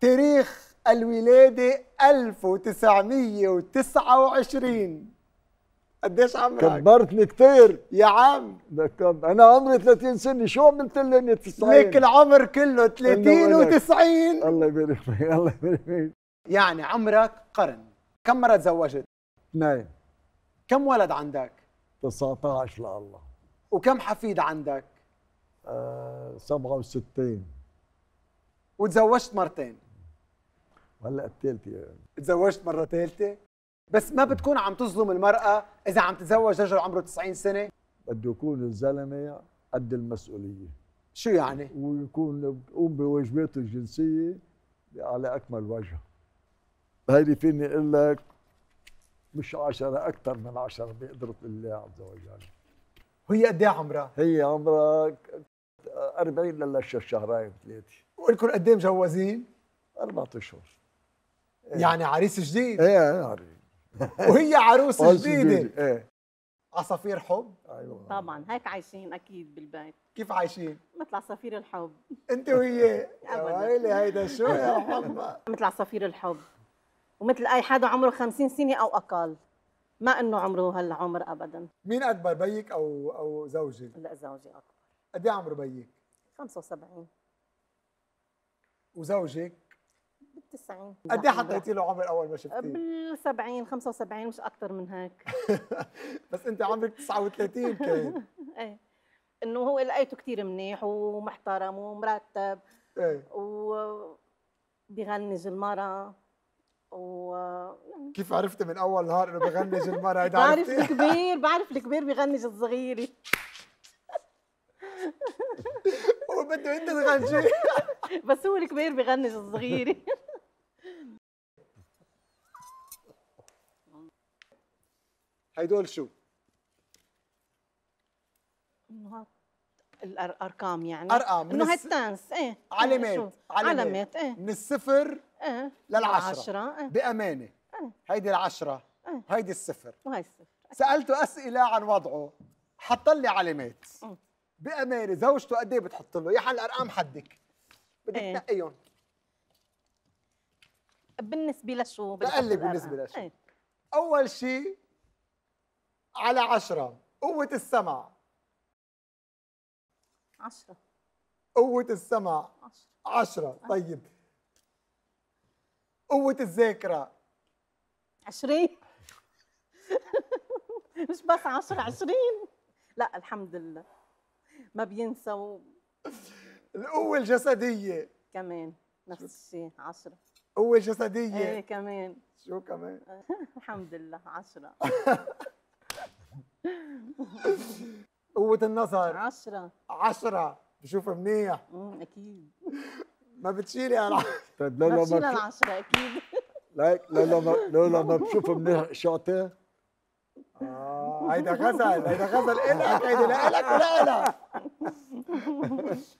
تاريخ الولادة 1929 قديش عمرك؟ كبرتني كثير يا عم كب... انا عمري 30 سنة شو عملت لي اني 90 ليك العمر كله 30 و90 الله يبارك فيك الله يبارك فيك يعني عمرك قرن كم مرة تزوجت؟ اثنين كم ولد عندك؟ 19 لله وكم حفيد عندك؟ آه 67 وتزوجت مرتين وهلا الثالثه يعني تزوجت مره ثالثه بس ما بتكون عم تظلم المرأة إذا عم تتزوج رجل عمره 90 سنة بده يكون الزلمة قد المسؤولية شو يعني؟ ويكون بقوم بواجباته الجنسية على أكمل وجه هيدي فيني أقول لك مش عشرة أكثر من عشرة بقدرة الله عز وجل وهي قد إيه عمرها؟ هي عمرها 40 لشهرين ثلاثة وإلكم قد إيه مجوزين؟ أربعة أشهر إيه. يعني عريس جديد ايه يا إيه، وهي عروس جديده ايه عصافير حب ايوه طبعا هيك عايشين اكيد بالبيت كيف عايشين؟ مثل عصافير الحب انت وهي يا ويلي هيدا شو يا حب مثل عصافير الحب ومثل اي حدا عمره 50 سنه او اقل ما انه عمره هلا عمر ابدا مين اكبر بيك او او زوجك؟ لا زوجي اكبر قد ايه عمره بيك؟ 75 وزوجك؟ 90 قد ايه حطيتي له عمر اول ما شفتيه؟ بال 70 75 مش اكثر من هيك بس انت عمرك 39 كان ايه انه هو لقيته كثير منيح ومحترم ومرتب ايه و بغني جلمره و يعني كيف عرفتي من اول نهار انه بغني جلمره بعرف الكبير بعرف الكبير بغني الصغيره بده انت تغنجي بس هو الكبير بغنج الصغيرة هيدول شو؟ الارقام يعني ارقام انه ستانس ايه, إيه، علامات علامات ايه من الصفر ايه للعشرة ايه بامانه ايه هيدي العشرة ايه هيدي الصفر وهي الصفر ايه سالته اسئله عن وضعه حط لي علامات بامانه زوجته قد ايه بتحط له؟ يا حل الارقام حدك بدك ايه تنقيهم بالنسبه لشو؟ بقلك بالنسبه لشو؟ ايه اول شيء على عشرة قوة السمع عشرة قوة السمع عشرة, عشرة. طيب قوة الذاكرة عشرين مش بس عشرة عشرين لا الحمد لله ما بينسى و... القوة الجسدية كمان نفس الشيء عشرة قوة جسدية ايه كمان شو كمان الحمد لله عشرة قوة النظر 10 10 بشوف منيح امم اكيد ما بتشيلي انا طيب لولا ما بشيل انا 10 اكيد ليك لولا ما لولا ما بشوف منيح شاطئ اه هيدا غزل هيدا غزل الك هيدي لك ولا الك